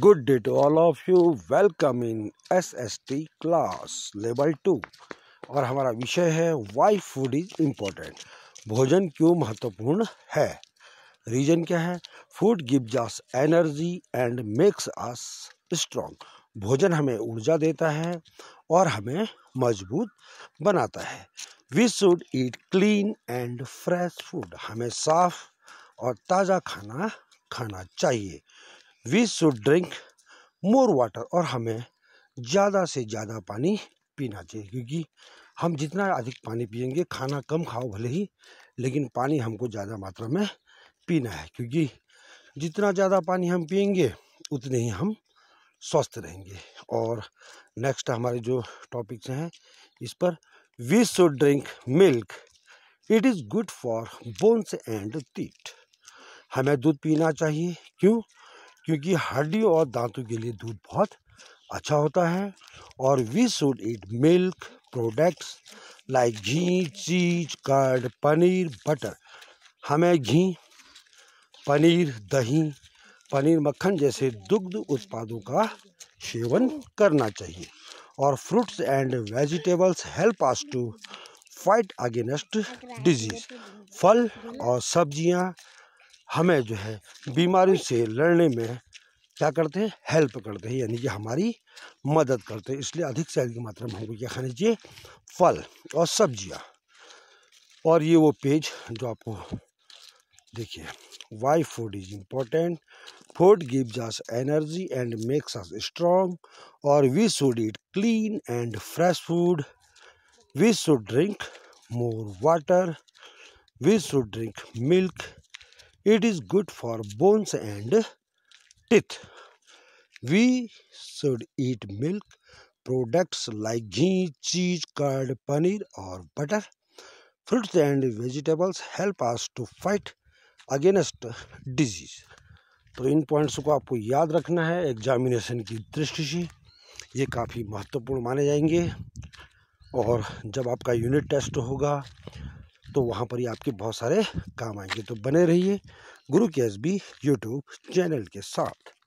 to all of you welcome you S S T class level two और हमारा विषय है वाई फूड इज इम्पोर्टेंट भोजन क्यों महत्वपूर्ण है रीजन क्या है food gives us energy and makes us strong भोजन हमें ऊर्जा देता है और हमें मजबूत बनाता है we should eat clean and fresh food हमें साफ और ताज़ा खाना खाना चाहिए we should drink more water और हमें ज़्यादा से ज़्यादा पानी पीना चाहिए क्योंकि हम जितना अधिक पानी पियेंगे खाना कम खाओ भले ही लेकिन पानी हमको ज़्यादा मात्रा में पीना है क्योंकि जितना ज़्यादा पानी हम पियेंगे उतने ही हम स्वस्थ रहेंगे और नेक्स्ट हमारे जो टॉपिक्स हैं इस पर we should drink milk it is good for bones and teeth हमें दूध पीना चाहिए क्यों क्योंकि हड्डी और दांतों के लिए दूध बहुत अच्छा होता है और we should eat milk products like ghee cheese curd paneer butter हमें घी पनीर दही पनीर मक्खन जैसे दुग्ध उत्पादों का सेवन करना चाहिए और fruits and vegetables help us to fight against disease फल और सब्जियां हमें जो है बीमारी से लड़ने में क्या करते हैं हेल्प करते हैं यानी कि हमारी मदद करते हैं इसलिए अधिक से अधिक मात्रा में हमको क्या खाना चाहिए फल और सब्जियाँ और ये वो पेज जो आपको देखिए why food is important food gives us energy and makes us strong और we should eat clean and fresh food we should drink more water we should drink milk it is good for bones and teeth we should eat milk products like ghee cheese curd paneer और butter fruits and vegetables help us to fight against disease तो इन points को आपको याद रखना है examination की दृष्टि से ये काफ़ी महत्वपूर्ण माने जाएंगे और जब आपका यूनिट टेस्ट होगा तो वहाँ पर ही आपके बहुत सारे काम आएंगे तो बने रहिए गुरु के एस बी यूट्यूब चैनल के साथ